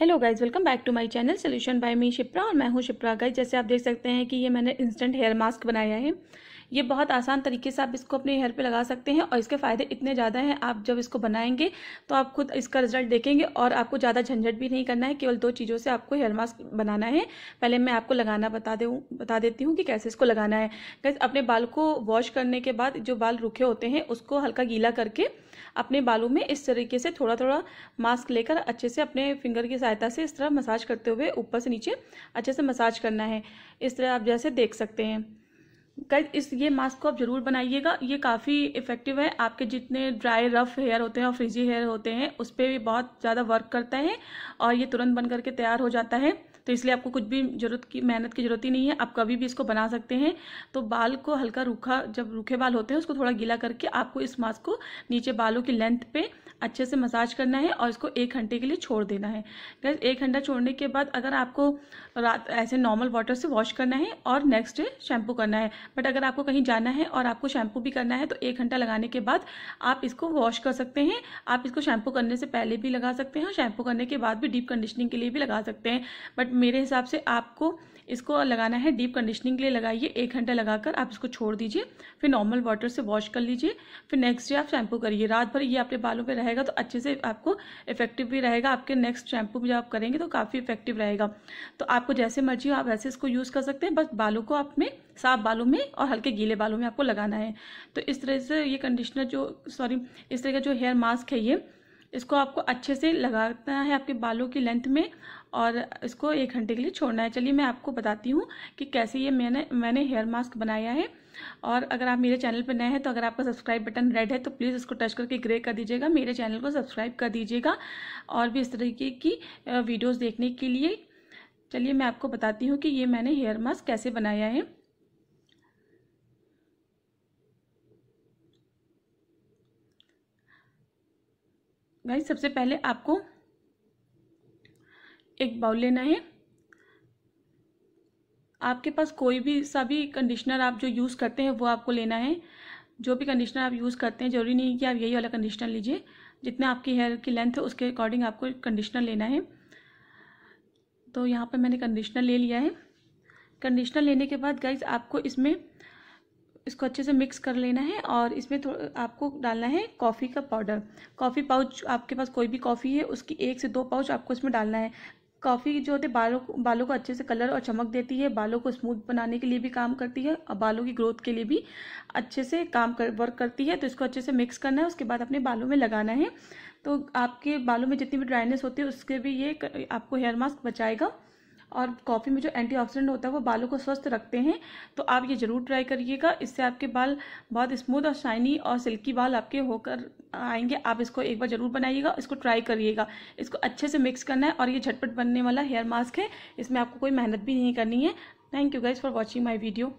hello guys welcome back to my channel solution by me Shipra और मैं हूँ Shipra guys जैसे आप देख सकते हैं कि ये मैंने इंस्टेंट हेयर मास्क बनाया है ये बहुत आसान तरीके से आप इसको अपने हेयर पे लगा सकते हैं और इसके फ़ायदे इतने ज़्यादा हैं आप जब इसको बनाएंगे तो आप खुद इसका रिजल्ट देखेंगे और आपको ज़्यादा झंझट भी नहीं करना है केवल दो चीज़ों से आपको हेयर मास्क बनाना है पहले मैं आपको लगाना बता दूँ बता देती हूँ कि कैसे इसको लगाना है कैसे अपने बाल को वॉश करने के बाद जो बाल रुखे होते हैं उसको हल्का गीला करके अपने बालों में इस तरीके से थोड़ा थोड़ा मास्क लेकर अच्छे से अपने फिंगर की सहायता से इस तरह मसाज करते हुए ऊपर से नीचे अच्छे से मसाज करना है इस तरह आप जैसे देख सकते हैं गाइज इस ये मास्क को आप जरूर बनाइएगा ये काफ़ी इफेक्टिव है आपके जितने ड्राई रफ हेयर होते हैं और फ्रिजी हेयर होते हैं उस पर भी बहुत ज़्यादा वर्क करता है और ये तुरंत बन करके तैयार हो जाता है तो इसलिए आपको कुछ भी जरूरत की मेहनत की जरूरत ही नहीं है आप कभी भी इसको बना सकते हैं तो बाल को हल्का रूखा जब रूखे बाल होते हैं उसको थोड़ा गीला करके आपको इस मास्क को नीचे बालों की लेंथ पे अच्छे से मसाज करना है और इसको एक घंटे के लिए छोड़ देना है गैस एक घंटा छोड़ने के बाद अगर आपको रात ऐसे नॉर्मल वाटर से वॉश करना है और नेक्स्ट डे शैम्पू करना है बट अगर आपको कहीं जाना है और आपको शैम्पू भी करना है तो एक घंटा लगाने के बाद आप इसको वॉश कर सकते हैं आप इसको शैम्पू करने से पहले भी लगा सकते हैं और शैम्पू करने के बाद भी डीप कंडीशनिंग के लिए भी लगा सकते हैं बट मेरे हिसाब से आपको इसको लगाना है डीप कंडीशनिंग के लिए लगाइए एक घंटा लगाकर आप इसको छोड़ दीजिए फिर नॉर्मल वाटर से वॉश कर लीजिए फिर नेक्स्ट डे आप शैम्पू करिए रात भर ये आपके बालों पर रहेगा रहेगा तो अच्छे से आपको इफेक्टिव भी रहेगा आपके नेक्स्ट शैम्पू भी जब आप करेंगे तो काफ़ी इफेक्टिव रहेगा तो आपको जैसे मर्जी हो आप वैसे इसको यूज़ कर सकते हैं बस बालों को आप में साफ बालों में और हल्के गीले बालों में आपको लगाना है तो इस तरह से ये कंडीशनर जो सॉरी इस तरह का जो हेयर मास्क है ये इसको आपको अच्छे से लगाना है आपके बालों की लेंथ में और इसको एक घंटे के लिए छोड़ना है चलिए मैं आपको बताती हूँ कि कैसे ये मैंने मैंने हेयर मास्क बनाया है और अगर आप मेरे चैनल पर नए हैं तो अगर आपका सब्सक्राइब बटन रेड है तो प्लीज़ इसको टच करके ग्रे कर दीजिएगा मेरे चैनल को सब्सक्राइब कर दीजिएगा और भी इस तरीके की वीडियोज़ देखने के लिए चलिए मैं आपको बताती हूँ कि ये मैंने हेयर मास्क कैसे बनाया है गाइस सबसे पहले आपको एक बाउल लेना है आपके पास कोई भी सा भी कंडीशनर आप जो यूज़ करते हैं वो आपको लेना है जो भी कंडीशनर आप यूज़ करते हैं ज़रूरी नहीं कि आप यही वाला कंडीशनर लीजिए जितना आपकी हेयर की लेंथ है उसके अकॉर्डिंग आपको कंडीशनर लेना है तो यहाँ पर मैंने कंडीशनर ले लिया है कंडीशनर लेने के बाद गाइज आपको इसमें इसको अच्छे से मिक्स कर लेना है और इसमें थोड़ा आपको डालना है कॉफ़ी का पाउडर कॉफ़ी पाउच आपके पास कोई भी कॉफ़ी है उसकी एक से दो पाउच आपको इसमें डालना है कॉफ़ी जो होते बालों को बालों को अच्छे से कलर और चमक देती है बालों को स्मूथ बनाने के लिए भी काम करती है और बालों की ग्रोथ के लिए भी अच्छे से काम कर वर्क करती है तो इसको अच्छे से मिक्स करना है उसके बाद अपने बालों में लगाना है तो आपके बालों में जितनी भी ड्राइनेस होती है उसके भी ये आपको हेयर मास्क बचाएगा और कॉफ़ी में जो एंटीऑक्सीडेंट होता है वो बालों को स्वस्थ रखते हैं तो आप ये ज़रूर ट्राई करिएगा इससे आपके बाल बहुत स्मूथ और शाइनी और सिल्की बाल आपके होकर आएंगे आप इसको एक बार ज़रूर बनाइएगा इसको ट्राई करिएगा इसको अच्छे से मिक्स करना है और ये झटपट बनने वाला हेयर मास्क है इसमें आपको कोई मेहनत भी नहीं करनी है thank you guys for watching my video